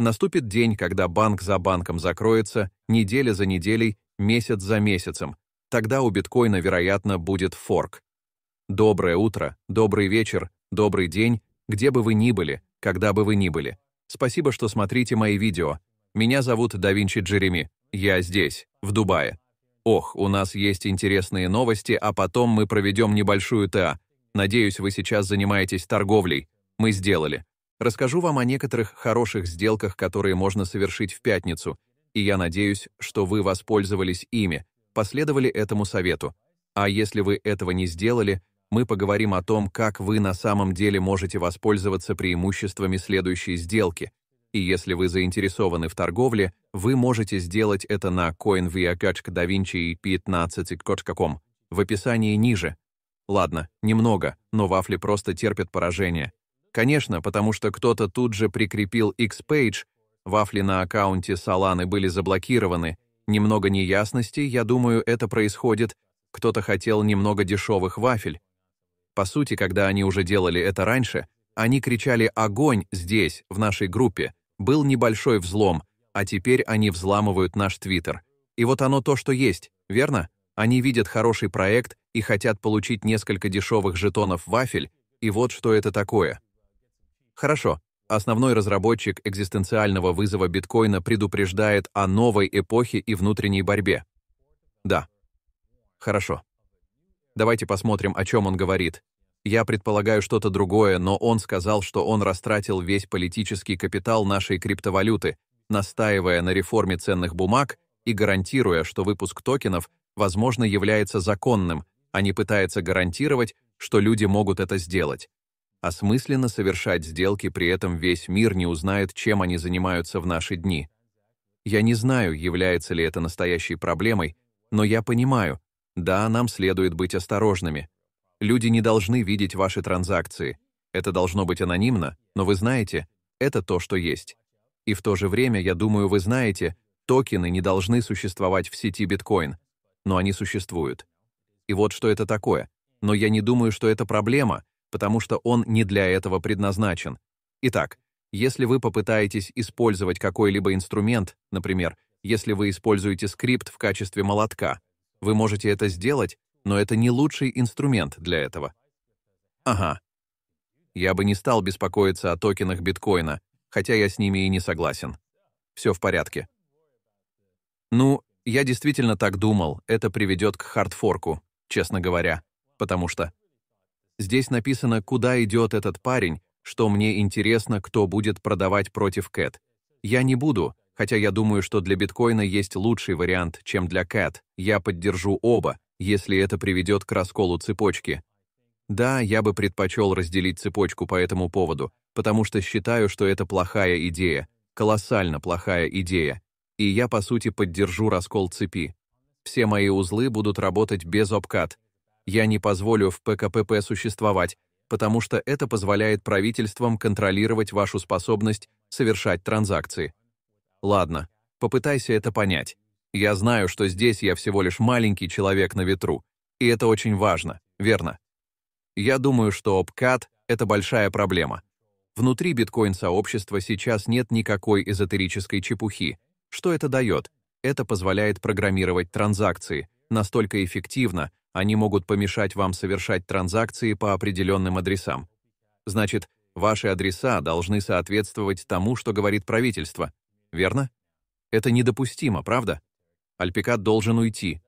Наступит день, когда банк за банком закроется, неделя за неделей, месяц за месяцем. Тогда у биткоина, вероятно, будет форк. Доброе утро, добрый вечер, добрый день, где бы вы ни были, когда бы вы ни были. Спасибо, что смотрите мои видео. Меня зовут Давинчи Джереми. Я здесь, в Дубае. Ох, у нас есть интересные новости, а потом мы проведем небольшую ТА. Надеюсь, вы сейчас занимаетесь торговлей. Мы сделали. Расскажу вам о некоторых хороших сделках, которые можно совершить в пятницу, и я надеюсь, что вы воспользовались ими, последовали этому совету. А если вы этого не сделали, мы поговорим о том, как вы на самом деле можете воспользоваться преимуществами следующей сделки. И если вы заинтересованы в торговле, вы можете сделать это на coinviagac.davinci15.com в описании ниже. Ладно, немного, но вафли просто терпят поражение. Конечно, потому что кто-то тут же прикрепил X-Page, вафли на аккаунте Саланы были заблокированы, немного неясностей, я думаю, это происходит, кто-то хотел немного дешевых вафель. По сути, когда они уже делали это раньше, они кричали «Огонь!» здесь, в нашей группе. Был небольшой взлом, а теперь они взламывают наш Твиттер. И вот оно то, что есть, верно? Они видят хороший проект и хотят получить несколько дешевых жетонов вафель, и вот что это такое. Хорошо, основной разработчик экзистенциального вызова биткоина предупреждает о новой эпохе и внутренней борьбе. Да. Хорошо. Давайте посмотрим, о чем он говорит. Я предполагаю что-то другое, но он сказал, что он растратил весь политический капитал нашей криптовалюты, настаивая на реформе ценных бумаг и гарантируя, что выпуск токенов, возможно, является законным, а не пытается гарантировать, что люди могут это сделать осмысленно совершать сделки, при этом весь мир не узнает, чем они занимаются в наши дни. Я не знаю, является ли это настоящей проблемой, но я понимаю, да, нам следует быть осторожными. Люди не должны видеть ваши транзакции. Это должно быть анонимно, но вы знаете, это то, что есть. И в то же время, я думаю, вы знаете, токены не должны существовать в сети биткоин, но они существуют. И вот что это такое. Но я не думаю, что это проблема, потому что он не для этого предназначен. Итак, если вы попытаетесь использовать какой-либо инструмент, например, если вы используете скрипт в качестве молотка, вы можете это сделать, но это не лучший инструмент для этого. Ага. Я бы не стал беспокоиться о токенах биткоина, хотя я с ними и не согласен. Все в порядке. Ну, я действительно так думал, это приведет к хардфорку, честно говоря, потому что Здесь написано, куда идет этот парень, что мне интересно, кто будет продавать против Кэт. Я не буду, хотя я думаю, что для биткоина есть лучший вариант, чем для Кэт. Я поддержу оба, если это приведет к расколу цепочки. Да, я бы предпочел разделить цепочку по этому поводу, потому что считаю, что это плохая идея, колоссально плохая идея, и я, по сути, поддержу раскол цепи. Все мои узлы будут работать без обкат, я не позволю в ПКПП существовать, потому что это позволяет правительствам контролировать вашу способность совершать транзакции. Ладно, попытайся это понять. Я знаю, что здесь я всего лишь маленький человек на ветру, и это очень важно, верно? Я думаю, что обкат — это большая проблема. Внутри биткоин-сообщества сейчас нет никакой эзотерической чепухи. Что это дает? Это позволяет программировать транзакции настолько эффективно, они могут помешать вам совершать транзакции по определенным адресам. Значит, ваши адреса должны соответствовать тому, что говорит правительство, верно? Это недопустимо, правда? Альпикат должен уйти.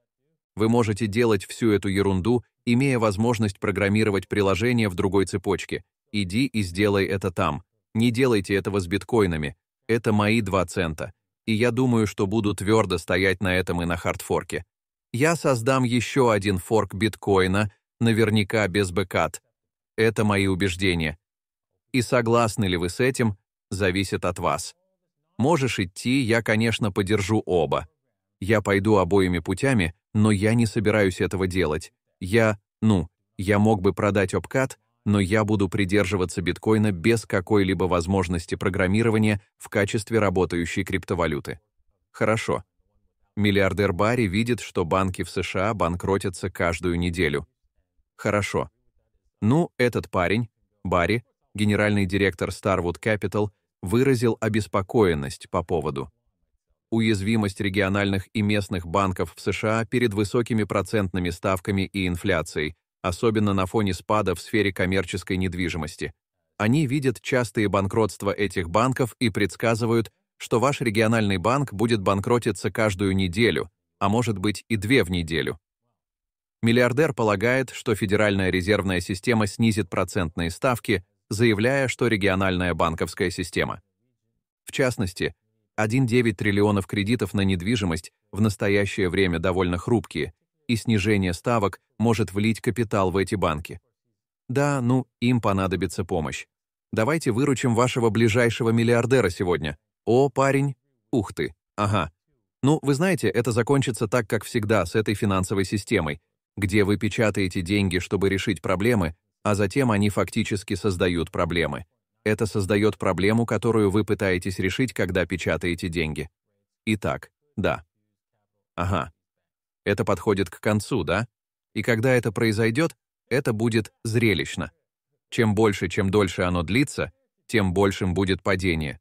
Вы можете делать всю эту ерунду, имея возможность программировать приложение в другой цепочке. Иди и сделай это там. Не делайте этого с биткоинами. Это мои два цента. И я думаю, что буду твердо стоять на этом и на хардфорке. Я создам еще один форк биткоина, наверняка без бэкат. Это мои убеждения. И согласны ли вы с этим, зависит от вас. Можешь идти, я, конечно, поддержу оба. Я пойду обоими путями, но я не собираюсь этого делать. Я, ну, я мог бы продать обкат, но я буду придерживаться биткоина без какой-либо возможности программирования в качестве работающей криптовалюты. Хорошо. Миллиардер Барри видит, что банки в США банкротятся каждую неделю. Хорошо. Ну, этот парень, Барри, генеральный директор Starwood Capital, выразил обеспокоенность по поводу уязвимость региональных и местных банков в США перед высокими процентными ставками и инфляцией, особенно на фоне спада в сфере коммерческой недвижимости. Они видят частые банкротства этих банков и предсказывают, что ваш региональный банк будет банкротиться каждую неделю, а может быть и две в неделю. Миллиардер полагает, что Федеральная резервная система снизит процентные ставки, заявляя, что региональная банковская система. В частности, 1,9 триллионов кредитов на недвижимость в настоящее время довольно хрупкие, и снижение ставок может влить капитал в эти банки. Да, ну, им понадобится помощь. Давайте выручим вашего ближайшего миллиардера сегодня, «О, парень! Ух ты! Ага! Ну, вы знаете, это закончится так, как всегда, с этой финансовой системой, где вы печатаете деньги, чтобы решить проблемы, а затем они фактически создают проблемы. Это создает проблему, которую вы пытаетесь решить, когда печатаете деньги. Итак, да. Ага. Это подходит к концу, да? И когда это произойдет, это будет зрелищно. Чем больше, чем дольше оно длится, тем большим будет падение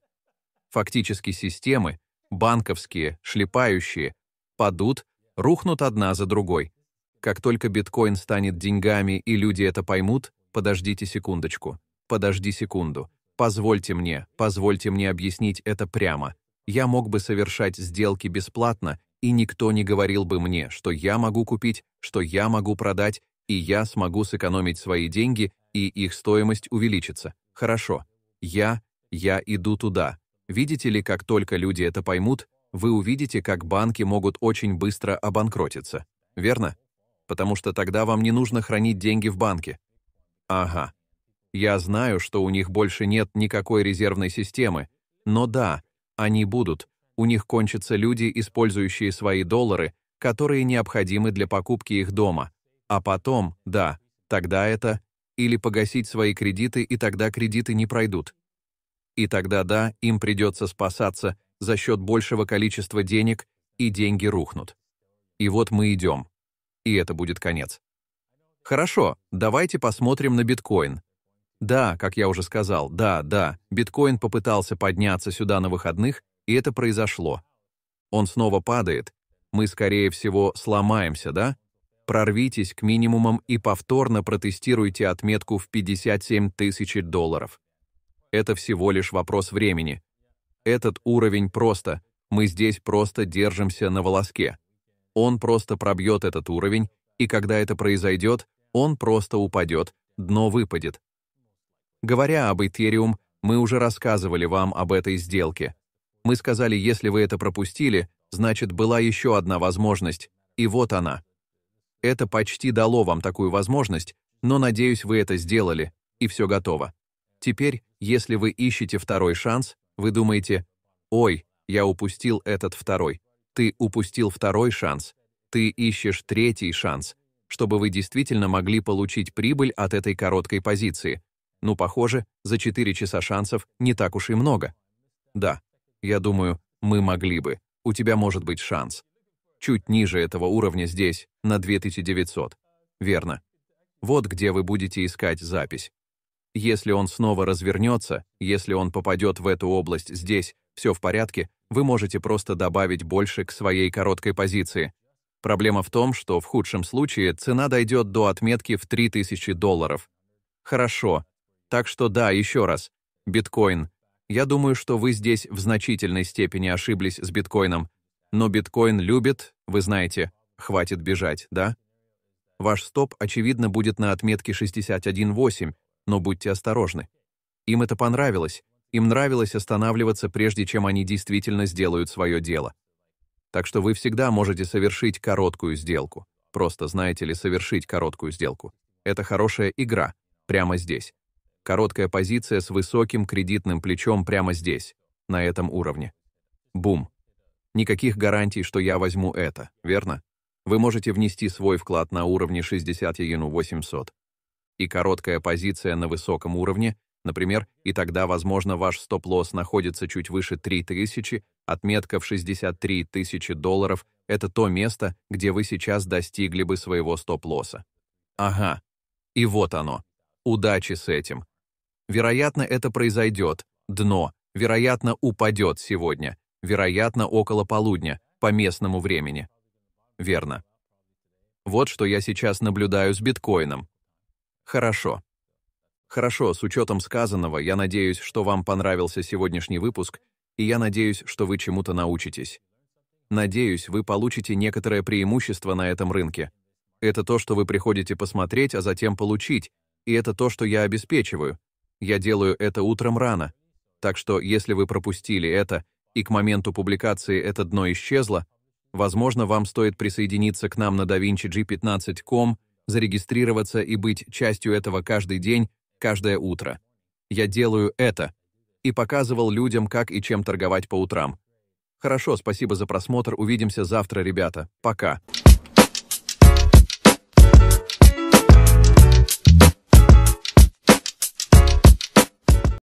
фактически системы, банковские, шлепающие, падут, рухнут одна за другой. Как только биткоин станет деньгами и люди это поймут, подождите секундочку, подожди секунду, позвольте мне, позвольте мне объяснить это прямо. Я мог бы совершать сделки бесплатно, и никто не говорил бы мне, что я могу купить, что я могу продать, и я смогу сэкономить свои деньги, и их стоимость увеличится. Хорошо. Я, я иду туда, Видите ли, как только люди это поймут, вы увидите, как банки могут очень быстро обанкротиться. Верно? Потому что тогда вам не нужно хранить деньги в банке. Ага. Я знаю, что у них больше нет никакой резервной системы, но да, они будут. У них кончатся люди, использующие свои доллары, которые необходимы для покупки их дома. А потом, да, тогда это... Или погасить свои кредиты, и тогда кредиты не пройдут. И тогда да, им придется спасаться за счет большего количества денег, и деньги рухнут. И вот мы идем. И это будет конец. Хорошо, давайте посмотрим на биткоин. Да, как я уже сказал, да, да, биткоин попытался подняться сюда на выходных, и это произошло. Он снова падает. Мы, скорее всего, сломаемся, да? Прорвитесь к минимумам и повторно протестируйте отметку в 57 тысяч долларов. Это всего лишь вопрос времени. Этот уровень просто, мы здесь просто держимся на волоске. Он просто пробьет этот уровень, и когда это произойдет, он просто упадет, дно выпадет. Говоря об Ethereum, мы уже рассказывали вам об этой сделке. Мы сказали, если вы это пропустили, значит, была еще одна возможность, и вот она. Это почти дало вам такую возможность, но, надеюсь, вы это сделали, и все готово. Теперь, если вы ищете второй шанс, вы думаете «Ой, я упустил этот второй». Ты упустил второй шанс. Ты ищешь третий шанс, чтобы вы действительно могли получить прибыль от этой короткой позиции. Ну, похоже, за 4 часа шансов не так уж и много. Да, я думаю, мы могли бы. У тебя может быть шанс. Чуть ниже этого уровня здесь, на 2900. Верно. Вот где вы будете искать запись. Если он снова развернется, если он попадет в эту область здесь, все в порядке, вы можете просто добавить больше к своей короткой позиции. Проблема в том, что в худшем случае цена дойдет до отметки в 3000 долларов. Хорошо. Так что да, еще раз. Биткоин. Я думаю, что вы здесь в значительной степени ошиблись с биткоином. Но биткоин любит, вы знаете, хватит бежать, да? Ваш стоп, очевидно, будет на отметке 61.8, но будьте осторожны. Им это понравилось, им нравилось останавливаться, прежде чем они действительно сделают свое дело. Так что вы всегда можете совершить короткую сделку. Просто знаете ли совершить короткую сделку. Это хорошая игра, прямо здесь. Короткая позиция с высоким кредитным плечом прямо здесь, на этом уровне. Бум. Никаких гарантий, что я возьму это, верно? Вы можете внести свой вклад на уровне 60 иену 800 и короткая позиция на высоком уровне, например, и тогда, возможно, ваш стоп-лосс находится чуть выше 3000, отметка в 63 тысячи долларов – это то место, где вы сейчас достигли бы своего стоп-лосса. Ага, и вот оно. Удачи с этим. Вероятно, это произойдет. Дно. Вероятно, упадет сегодня. Вероятно, около полудня, по местному времени. Верно. Вот что я сейчас наблюдаю с биткоином. Хорошо. Хорошо, с учетом сказанного, я надеюсь, что вам понравился сегодняшний выпуск, и я надеюсь, что вы чему-то научитесь. Надеюсь, вы получите некоторое преимущество на этом рынке. Это то, что вы приходите посмотреть, а затем получить, и это то, что я обеспечиваю. Я делаю это утром рано. Так что, если вы пропустили это, и к моменту публикации это дно исчезло, возможно, вам стоит присоединиться к нам на DaVinci G15.com зарегистрироваться и быть частью этого каждый день, каждое утро. Я делаю это. И показывал людям, как и чем торговать по утрам. Хорошо, спасибо за просмотр. Увидимся завтра, ребята. Пока.